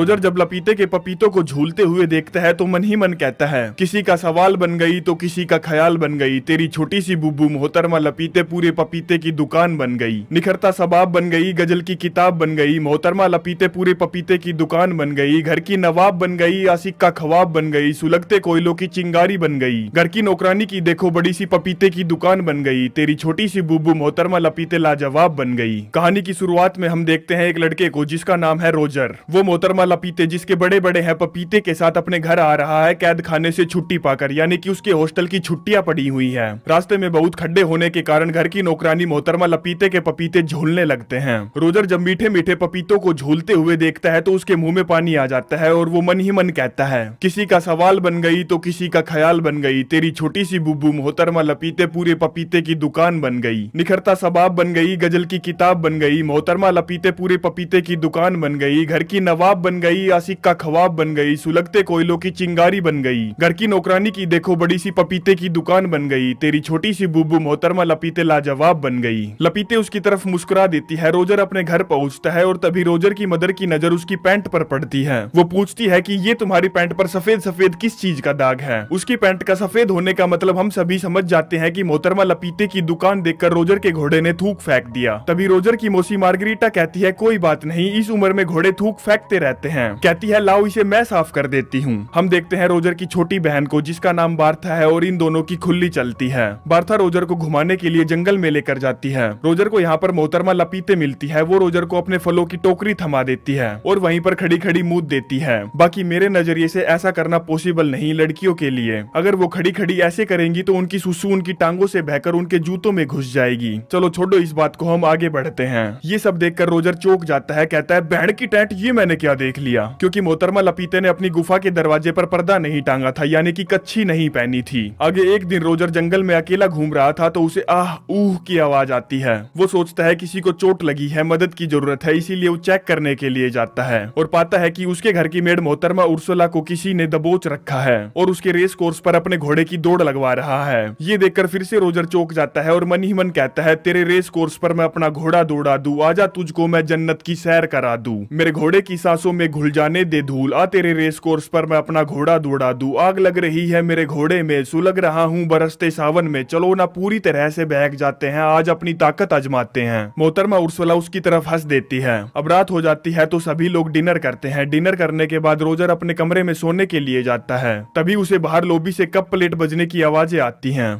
Roger जब लपीते के पपीतों को झूलते हुए देखता है तो मन ही मन कहता है किसी का सवाल बन गई तो किसी का ख्याल बन गई तेरी छोटी सी बुब्बू मोहतरमा लपीते पूरे पपीते की दुकान बन गई निखरता सबाब बन गई गजल की किताब बन गई मोहतरमा लपीते पूरे पपीते की दुकान बन गई घर की नवाब बन गई आसिक का खवाब बन गई सुलगते कोयलों की चिंगारी बन गई घर की नौकरानी की देखो बड़ी सी पपीते की दुकान बन गई तेरी छोटी सी बुब्बू मोहतरमा लपीते लाजवाब बन गई कहानी की शुरुआत में हम देखते हैं एक लड़के को जिसका नाम है रोजर वो मोहतरमा लपीते जिसके बड़े बड़े हैं पपीते के साथ अपने घर आ रहा है कैद खाने से छुट्टी पाकर यानी कि उसके हॉस्टल की छुट्टियां पड़ी हुई है रास्ते में बहुत खड्डे होने के कारण घर की नौकरानी मोहतरमा लपीते के पपीते झूलने लगते हैं रोजर जब मीठे मीठे पपीतों को झूलते हुए देखता है तो उसके मुंह में पानी आ जाता है और वो मन ही मन कहता है किसी का सवाल बन गई तो किसी का ख्याल बन गई तेरी छोटी सी बुब्बू मोहतरमा लपीते पूरे पपीते की दुकान बन गई निखरता सबाब बन गई गजल की किताब बन गई मोहतरमा लपीते पूरे पपीते की दुकान बन गई घर की नवाब बन गई आसिक का खवाब बन गई सुलगते कोयलों की चिंगारी बन गई घर की नौकरानी की देखो बड़ी सी पपीते की दुकान बन गई तेरी छोटी सी बुबू मोहतरमा लपीते लाजवाब बन गई लपीते उसकी तरफ मुस्कुरा देती है रोजर अपने घर पहुंचता है और तभी रोजर की मदर की नजर उसकी पैंट पर पड़ती है वो पूछती है की ये तुम्हारी पैंट पर सफेद सफेद किस चीज का दाग है उसकी पैंट का सफेद होने का मतलब हम सभी समझ जाते हैं की मोहतरमा लपीते की दुकान देखकर रोजर के घोड़े ने थूक फेंक दिया तभी रोजर की मौसी मार्गरीटा कहती है कोई बात नहीं इस उम्र में घोड़े थूक फेंकते रहते हैं कहती है लाओ इसे मैं साफ कर देती हूँ हम देखते हैं रोजर की छोटी बहन को जिसका नाम बार्था है और इन दोनों की खुली चलती है बार्था रोजर को घुमाने के लिए जंगल में लेकर जाती है रोजर को यहाँ पर मोहतरमा लपीते मिलती है वो रोजर को अपने फलों की टोकरी थमा देती है और वहीं पर खड़ी खड़ी मूद देती है बाकी मेरे नजरिए से ऐसा करना पॉसिबल नहीं लड़कियों के लिए अगर वो खड़ी खड़ी ऐसे करेंगी तो उनकी सुसु उनकी टांगों से बहकर उनके जूतों में घुस जाएगी चलो छोड़ो इस बात को हम आगे बढ़ते हैं ये सब देखकर रोजर चौक जाता है कहता है बहन की टेंट ये मैंने क्या देख लिया क्योंकि मोहतरमा लपीते ने अपनी गुफा के दरवाजे पर पर्दा नहीं टांगा था यानी कि कच्छी नहीं पहनी थी आगे एक दिन रोजर जंगल में अकेला घूम रहा था तो उसे आह ऊह की आवाज आती है वो सोचता है किसी को चोट लगी है मदद की जरूरत है इसीलिए वो चेक करने के लिए जाता है और पाता है की उसके घर की मेड मोहतरमा उर्सोला को किसी ने दबोच रखा है और उसके रेस कोर्स पर अपने घोड़े की दौड़ लगवा रहा है ये देखकर फिर से रोजर चौक जाता है और मन ही मन कहता है तेरे रेस कोर्स पर मैं अपना घोड़ा दौड़ा दू आजा तुझको मैं जन्नत की सैर करा दू मेरे घोड़े की सांसों में घुल जाने दे धूल आ तेरे रेस कोर्स पर मैं अपना घोड़ा दौड़ा दू आग लग रही है मेरे घोड़े में सुलग रहा हूँ बरसते सावन में चलो ना पूरी तरह से बहक जाते हैं आज अपनी ताकत आजमाते हैं मोहतरमा उर्सला उसकी तरफ हंस देती है अब रात हो जाती है तो सभी लोग डिनर करते हैं डिनर करने के बाद रोजर अपने कमरे में सोने के लिए जाता है तभी उसे बाहर लोबी से कप प्लेट बजने की आवाजें आती हैं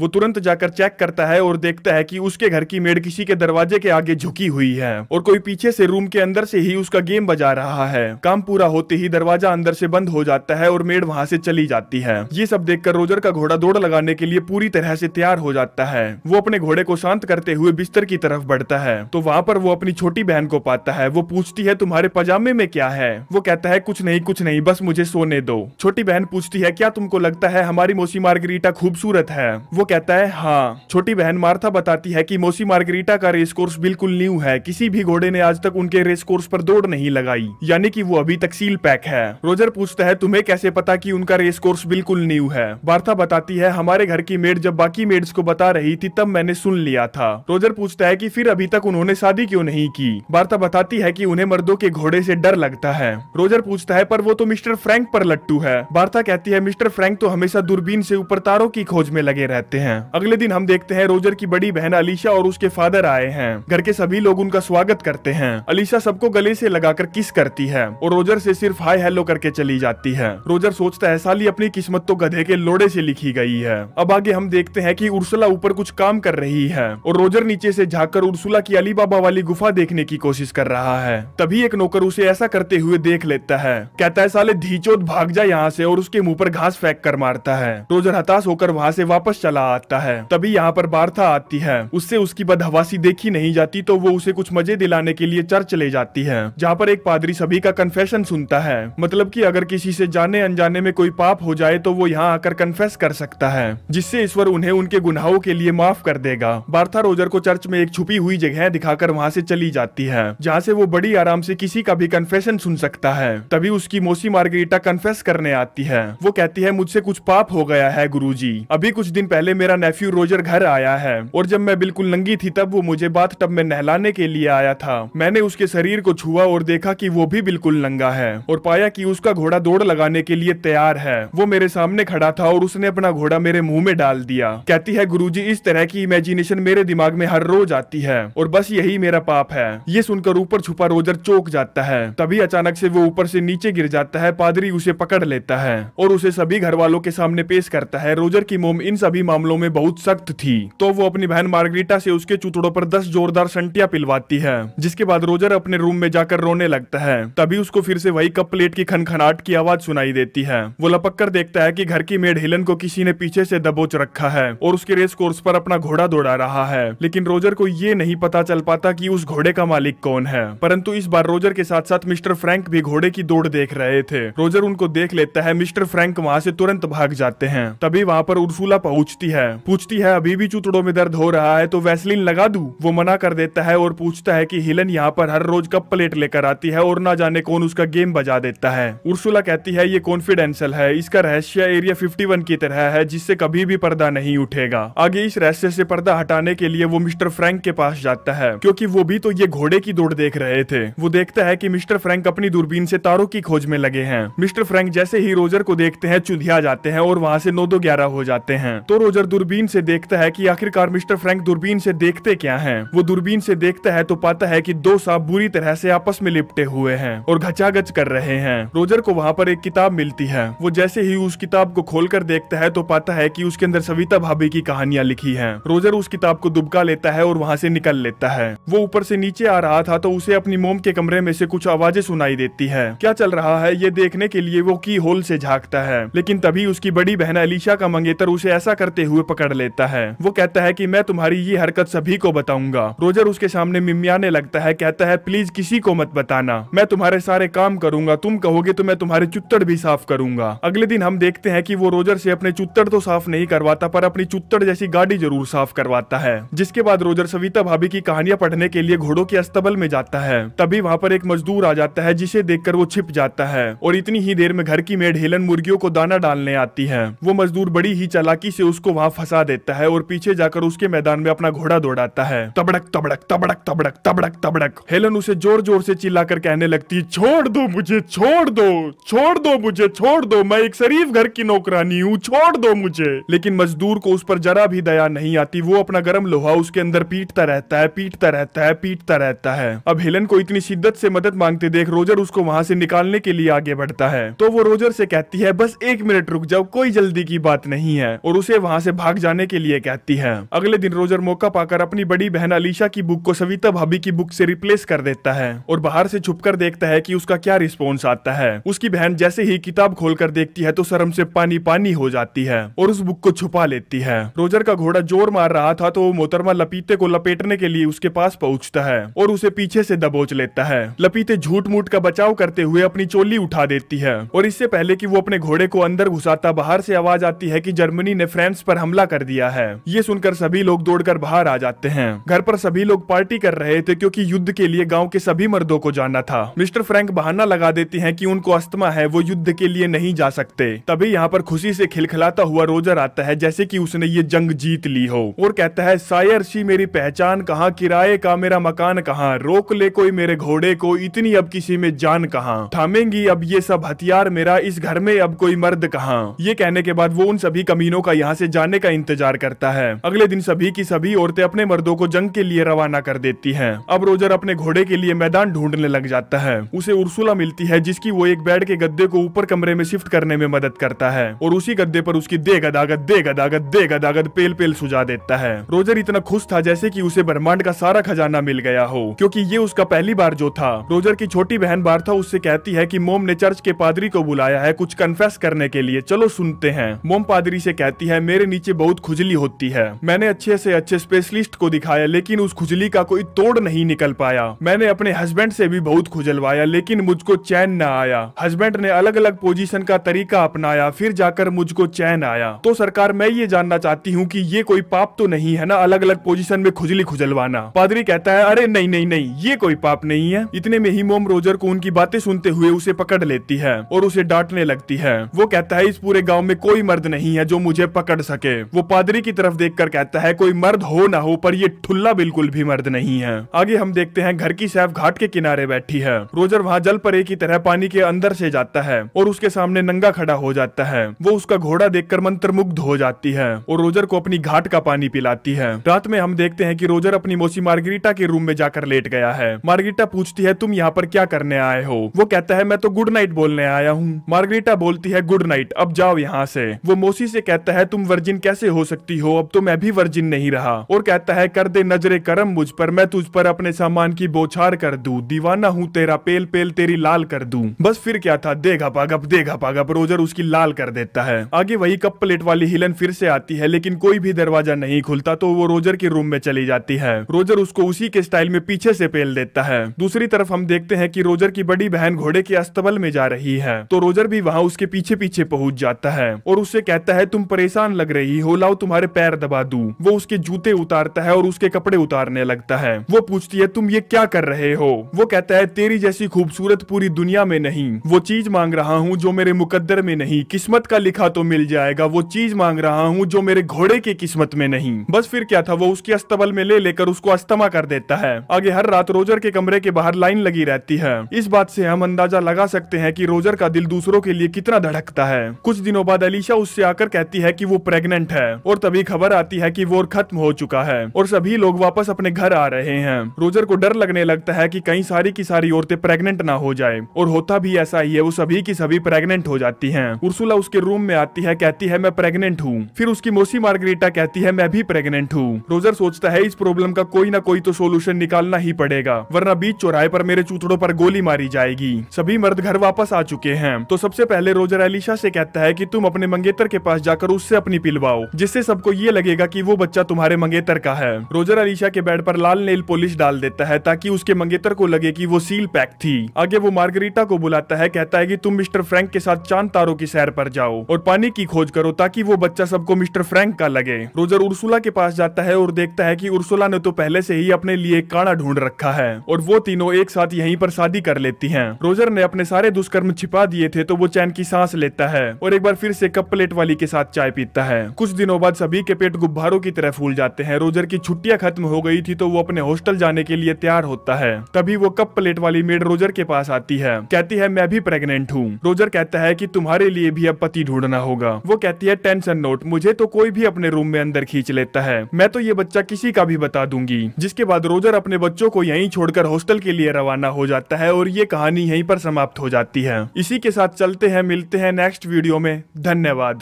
वो तुरंत जाकर चेक करता है और देखता है कि उसके घर की मेड किसी के दरवाजे के आगे झुकी हुई है और कोई पीछे से रूम के अंदर से ही उसका गेम बजा रहा है काम पूरा होते ही दरवाजा अंदर से बंद हो जाता है और मेड वहाँ से चली जाती है ये सब देख रोजर का घोड़ा दौड़ लगाने के लिए पूरी तरह से तैयार हो जाता है वो अपने घोड़े को शांत करते हुए बिस्तर की तरफ बढ़ता है तो वहाँ पर वो अपनी छोटी बहन को पाता है वो पूछती है तुम्हारे पजामे में क्या है वो कहता है कुछ नहीं कुछ नहीं बस मुझे सोने दो छोटी बहन पूछती है क्या तुमको लगता है हमारी मौसी मार्गरीटा खूबसूरत है वो कहता है हाँ छोटी बहन मार्था बताती है कि मोसी मार्गरीटा का रेस कोर्स बिल्कुल न्यू है किसी भी घोड़े ने आज तक उनके रेस कोर्स पर दौड़ नहीं लगाई यानी कि वो अभी तक सील पैक है रोजर पूछता है तुम्हें कैसे पता कि उनका रेस कोर्स बिल्कुल न्यू है मार्था बताती है हमारे घर की मेड जब बाकी मेड्स को बता रही थी तब मैंने सुन लिया था रोजर पूछता है की फिर अभी तक उन्होंने शादी क्यों नहीं की वार्ता बताती है की उन्हें मर्दों के घोड़े ऐसी डर लगता है रोजर पूछता है पर वो तो मिस्टर फ्रेंक पर लट्टू है वार्ता कहती है मिस्टर फ्रेंक तो हमेशा दूरबीन ऐसी ऊपर तारों की खोज में लगे रहते जाते हैं अगले दिन हम देखते हैं रोजर की बड़ी बहन अलीशा और उसके फादर आए हैं घर के सभी लोग उनका स्वागत करते हैं अलीशा सबको गले से लगाकर किस करती है और रोजर से सिर्फ हाय हेलो करके चली जाती है रोजर सोचता है साली अपनी किस्मत तो गधे के लोड़े से लिखी गई है अब आगे हम देखते हैं कि उर्सुला ऊपर कुछ काम कर रही है और रोजर नीचे से कर उर्सुला की अली बाबा वाली गुफा देखने की कोशिश कर रहा है तभी एक नौकर उसे ऐसा करते हुए देख लेता है कहता है साले धीचोत भाग जा यहाँ से और उसके मुँह पर घास फेंक कर मारता है रोजर हताश होकर वहाँ से वापस चला आता है तभी यहाँ पर बार्था आती है उससे उसकी बदहवासी देखी नहीं जाती तो वो उसे कुछ मजे दिलाने के लिए चर्च ले जाती है जहाँ पर एक पादरी सभी का कन्फेशन सुनता है मतलब की अगर किसी से जाने अनजाने में कोई पाप हो जाए तो वो यहाँ आकर कन्फेस कर सकता है जिससे ईश्वर उन्हें उनके गुनाहों के लिए माफ कर देगा बार्था रोजर को चर्च में एक छुपी हुई जगह दिखाकर वहाँ से चली जाती है जहाँ से वो बड़ी आराम से किसी का भी कन्फेशन सुन सकता है तभी उसकी मौसी मार्गरीटा कन्फेस करने आती है वो कहती है मुझसे कुछ पाप हो गया है गुरु जी अभी कुछ दिन पहले मेरा नेफ्यू रोजर घर आया है और जब मैं बिल्कुल नंगी थी तब वो मुझे बाथ टब में नहलाने के लिए आया था मैंने उसके शरीर को छुआ और देखा कि वो भी बिल्कुल नंगा है और पाया कि उसका घोड़ा दौड़ लगाने के लिए तैयार है वो मेरे सामने खड़ा था और उसने अपना घोड़ा मेरे मुँह में डाल दिया कहती है गुरु इस तरह की इमेजिनेशन मेरे दिमाग में हर रोज आती है और बस यही मेरा पाप है ये सुनकर ऊपर छुपा रोजर चौक जाता है तभी अचानक से वो ऊपर से नीचे गिर जाता है पादरी उसे पकड़ लेता है और उसे सभी घर वालों के सामने पेश करता है रोजर की मोम इन सभी मामलों में बहुत सख्त थी तो वो अपनी बहन मार्गरीटा से उसके चुतड़ो पर दस जोरदार संटिया पिलवाती है जिसके बाद रोजर अपने रूम में जाकर रोने लगता है तभी उसको फिर से वही कप प्लेट की खनखनाट की आवाज सुनाई देती है वो लपक कर देखता है की घर की मेड हिलन को किसी ने पीछे से दबोच रखा है और उसके रेस कोर्स पर अपना घोड़ा दौड़ा रहा है लेकिन रोजर को ये नहीं पता चल पाता की उस घोड़े का मालिक कौन है परंतु इस बार रोजर के साथ साथ मिस्टर फ्रैंक भी घोड़े की दौड़ देख रहे थे रोजर उनको देख लेता है मिस्टर फ्रैंक वहाँ से तुरंत भाग जाते हैं तभी वहाँ पर उर्सूला पहुँचती जाती है पूछती है अभी भी चूतड़ो में दर्द हो रहा है तो वैसलिन लगा दू वो मना कर देता है और पूछता है की हिलन यहाँ पर हर रोज कप प्लेट लेकर आती है और ना जाने कौन उसका गेम बजा देता है उर्सुला कहती है ये कॉन्फिडेंशियल है इसका रहस्य एरिया फिफ्टी की तरह है जिससे कभी भी पर्दा नहीं उठेगा आगे इस रहस्य से पर्दा हटाने के लिए वो मिस्टर फ्रैंक के पास जाता है क्योंकि वो भी तो ये घोड़े की दौड़ देख रहे थे वो देखता है कि मिस्टर फ्रैंक अपनी दूरबीन से तारों की खोज में लगे हैं मिस्टर फ्रैंक जैसे ही रोजर को देखते हैं चुधिया जाते हैं और वहाँ से नौ दो ग्यारह हो जाते हैं तो रोजर रोजर दूरबीन से देखता है कि आखिरकार मिस्टर फ्रैंक दूरबीन से देखते क्या हैं। वो दूरबीन से देखता है तो पाता है कि दो सांप बुरी तरह से आपस में लिपटे हुए हैं और घचागच कर रहे हैं रोजर को वहाँ पर एक किताब मिलती है वो जैसे ही उस किताब को खोल कर देखता है तो पाता है की उसके अंदर सविता भाभी की कहानियाँ लिखी है रोजर उस किताब को दुबका लेता है और वहाँ से निकल लेता है वो ऊपर से नीचे आ रहा था तो उसे अपनी मोम के कमरे में से कुछ आवाजें सुनाई देती है क्या चल रहा है ये देखने के लिए वो की होल से झाँकता है लेकिन तभी उसकी बड़ी बहन अलीशा का मंगेतर उसे ऐसा करते हुए पकड़ लेता है वो कहता है कि मैं तुम्हारी ये हरकत सभी को बताऊंगा रोजर उसके सामने मिमियाने लगता है कहता है प्लीज किसी को मत बताना मैं तुम्हारे सारे काम करूंगा तुम कहोगे तो मैं तुम्हारे चुत्तड़ भी साफ करूंगा अगले दिन हम देखते हैं कि वो रोजर से अपने चुत्तड़ तो साफ नहीं करवाता पर अपनी चुत्तड़ जैसी गाड़ी जरूर साफ करवाता है जिसके बाद रोजर सविता भाभी की कहानियां पढ़ने के लिए घोड़ों के अस्तबल में जाता है तभी वहाँ पर एक मजदूर आ जाता है जिसे देख वो छिप जाता है और इतनी ही देर में घर की मेड हेलन मुर्गियों को दाना डालने आती है वो मजदूर बड़ी ही चलाकी से उसको वहाँ फंसा देता है और पीछे जाकर उसके मैदान में अपना घोड़ा दौड़ाता है तबड़क तबड़क तबड़क तबड़क तबड़क तबड़क हेलन उसे जोर जोर से चिल्लाकर कहने लगती छोड़ दो मुझे छोड़ दो छोड़ दो मुझे छोड़ दो मैं एक शरीफ घर की नौकरानी हूँ छोड़ दो मुझे लेकिन मजदूर को उस पर जरा भी दया नहीं आती वो अपना गर्म लोहा उसके अंदर पीटता रहता है पीटता रहता है पीटता रहता है अब हेलन को इतनी शिद्दत से मदद मांगते देख रोजर उसको वहाँ से निकालने के लिए आगे बढ़ता है तो वो रोजर से कहती है बस एक मिनट रुक जाओ कोई जल्दी की बात नहीं है और उसे वहाँ से से भाग जाने के लिए कहती है अगले दिन रोजर मौका पाकर अपनी बड़ी बहन अलीशा की बुक को सविता भाभी की बुक से रिप्लेस कर देता है और बाहर से छुपकर देखता है कि उसका क्या रिस्पॉन्स आता है उसकी बहन जैसे ही किताब खोलकर देखती है तो शर्म से पानी पानी हो जाती है और उस बुक को छुपा लेती है रोजर का घोड़ा जोर मार रहा था तो वो मोहतरमा लपीते को लपेटने के लिए उसके पास पहुँचता है और उसे पीछे से दबोच लेता है लपीते झूठ मूठ का बचाव करते हुए अपनी चोली उठा देती है और इससे पहले की वो अपने घोड़े को अंदर घुसाता बाहर से आवाज आती है की जर्मनी ने फ्रांस पर पर हमला कर दिया है ये सुनकर सभी लोग दौड़कर बाहर आ जाते हैं घर पर सभी लोग पार्टी कर रहे थे क्योंकि युद्ध के लिए गांव के सभी मर्दों को जाना था मिस्टर फ्रैंक बहाना लगा देती हैं कि उनको अस्थमा है वो युद्ध के लिए नहीं जा सकते तभी यहाँ पर खुशी से खिलखिलाता हुआ रोजर आता है जैसे की उसने ये जंग जीत ली हो और कहता है सायर सी मेरी पहचान कहाँ किराए का मेरा मकान कहाँ रोक ले कोई मेरे घोड़े को इतनी अब किसी में जान कहाँ थामेंगी अब ये सब हथियार मेरा इस घर में अब कोई मर्द कहाँ ये कहने के बाद वो उन सभी कमीनों का यहाँ से जान जाने का इंतजार करता है अगले दिन सभी की सभी औरतें अपने मर्दों को जंग के लिए रवाना कर देती है अब रोजर अपने घोड़े के लिए मैदान ढूंढने लग जाता है उसे उर्सुला मिलती है जिसकी वो एक बेड के गद्दे को ऊपर कमरे में शिफ्ट करने में मदद करता है और उसी गद्दे पर उसकी दे गदागत दे गदागत दे गदागत पेल पेल सुझा देता है रोजर इतना खुश था जैसे कि उसे ब्रह्मांड का सारा खजाना मिल गया हो क्योंकि ये उसका पहली बार जो था रोजर की छोटी बहन था उससे कहती है कि मोम ने चर्च के पादरी को बुलाया है कुछ कन्फेस करने के लिए चलो सुनते हैं मोम पादरी से कहती है मेरे नीचे बहुत खुजली होती है मैंने अच्छे से अच्छे स्पेशलिस्ट को दिखाया लेकिन उस खुजली का कोई तोड़ नहीं निकल पाया मैंने अपने हस्बैंड से भी बहुत खुजलवाया लेकिन मुझको चैन न आया हस्बैंड ने अलग अलग पोजीशन का तरीका अपनाया फिर जाकर मुझको चैन आया तो सरकार मैं ये जानना चाहती हूँ की ये कोई पाप तो नहीं है ना अलग अलग पोजिशन में खुजली खुजलवाना पादरी कहता है अरे नहीं नहीं नहीं ये कोई पाप नहीं है इतने में ही मोम रोजर को उनकी बातें सुनते हुए उसे पकड़ लेती है और उसे डांटने लगती है वो कहता है इस पूरे गाँव में कोई मर्द नहीं है जो मुझे पकड़ सके सके वो पादरी की तरफ देख कर कहता है कोई मर्द हो ना हो पर ये ठुल्ला बिल्कुल भी मर्द नहीं है आगे हम देखते हैं घर की सैफ घाट के किनारे बैठी है रोजर वहाँ जल परे की तरह पानी के अंदर से जाता है और उसके सामने नंगा खड़ा हो जाता है वो उसका घोड़ा देखकर मंत्रमुग्ध हो जाती है और रोजर को अपनी घाट का पानी पिलाती है रात में हम देखते हैं कि रोजर अपनी मौसी मार्गरीटा के रूम में जाकर लेट गया है मार्गरीटा पूछती है तुम यहाँ पर क्या करने आए हो वो कहता है मैं तो गुड नाइट बोलने आया हूँ मार्गरीटा बोलती है गुड नाइट अब जाओ यहाँ से वो मौसी से कहता है तुम वर्जी वर्जिन कैसे हो सकती हो अब तो मैं भी वर्जिन नहीं रहा और कहता है कर दे नजरे करम मुझ पर मैं तुझ पर अपने सामान की बोछार कर दू दीवाना हूँ तेरा पेल पेल तेरी लाल कर दू बस फिर क्या था देगा पागप देगा पागप रोजर उसकी लाल कर देता है आगे वही कप प्लेट वाली हिलन फिर से आती है लेकिन कोई भी दरवाजा नहीं खुलता तो वो रोजर के रूम में चली जाती है रोजर उसको उसी के स्टाइल में पीछे से पेल देता है दूसरी तरफ हम देखते हैं कि रोजर की बड़ी बहन घोड़े के अस्तबल में जा रही है तो रोजर भी वहाँ उसके पीछे पीछे पहुंच जाता है और उससे कहता है तुम परेशान लग रहे रही हो लाओ तुम्हारे पैर दबा दू वो उसके जूते उतारता है और उसके कपड़े उतारने लगता है वो पूछती है तुम ये क्या कर रहे हो वो कहता है तेरी जैसी खूबसूरत पूरी दुनिया में नहीं वो चीज मांग रहा हूँ जो मेरे मुकद्दर में नहीं किस्मत का लिखा तो मिल जाएगा वो चीज मांग रहा हूँ जो मेरे घोड़े की किस्मत में नहीं बस फिर क्या था वो उसके अस्तबल में ले लेकर उसको अस्तमा कर देता है आगे हर रात रोजर के कमरे के बाहर लाइन लगी रहती है इस बात से हम अंदाजा लगा सकते हैं कि रोजर का दिल दूसरों के लिए कितना धड़कता है कुछ दिनों बाद अलीशा उससे आकर कहती है कि वो प्रेग प्रेग्नेंट है और तभी खबर आती है कि वो खत्म हो चुका है और सभी लोग वापस अपने घर आ रहे हैं रोजर को डर लगने लगता है कि कहीं सारी की सारी औरतें प्रेग्नेंट ना हो जाए और होता भी ऐसा ही है वो सभी की सभी प्रेग्नेंट हो जाती है उर्सुला उसके रूम में आती है कहती है मैं प्रेगनेंट हूँ फिर उसकी मोसी मार्गरीटा कहती है मैं भी प्रेगनेंट हूँ रोजर सोचता है इस प्रॉब्लम का कोई ना कोई तो सोल्यूशन निकालना ही पड़ेगा वरना बीच चौराहे पर मेरे चूतड़ों पर गोली मारी जाएगी सभी मर्द घर वापस आ चुके हैं तो सबसे पहले रोजर एलिशा से कहता है कि तुम अपने मंगेतर के पास जाकर उससे अपनी पिल दिलवाओ जिससे सबको ये लगेगा कि वो बच्चा तुम्हारे मंगेतर का है रोजर अलीशा के बेड पर लाल नेल पोलिश डाल देता है ताकि उसके मंगेतर को लगे कि वो सील पैक थी आगे वो मार्गरीटा को बुलाता है कहता है कि तुम मिस्टर फ्रैंक के साथ चांद तारों की सैर पर जाओ और पानी की खोज करो ताकि वो बच्चा सबको मिस्टर फ्रेंक का लगे रोजर उर्सुला के पास जाता है और देखता है की उर्सुला ने तो पहले से ही अपने लिए काड़ा ढूंढ रखा है और वो तीनों एक साथ यही पर शादी कर लेती है रोजर ने अपने सारे दुष्कर्म छिपा दिए थे तो वो चैन की सांस लेता है और एक बार फिर से कप प्लेट वाली के साथ चाय पीता है कुछ दिनों बाद सभी के पेट गुब्बारों की तरह फूल जाते हैं रोजर की छुट्टियां खत्म हो गई थी तो वो अपने हॉस्टल जाने के लिए तैयार होता है तभी वो कप प्लेट वाली मेड रोजर के पास आती है कहती है मैं भी प्रेगनेंट हूँ रोजर कहता है की तुम्हारे लिए भी अब पति ढूंढना होगा वो कहती है टेंशन नोट मुझे तो कोई भी अपने रूम में अंदर खींच लेता है मैं तो ये बच्चा किसी का भी बता दूंगी जिसके बाद रोजर अपने बच्चों को यही छोड़कर हॉस्टल के लिए रवाना हो जाता है और ये कहानी यहीं पर समाप्त हो जाती है इसी के साथ चलते हैं मिलते हैं नेक्स्ट वीडियो में धन्यवाद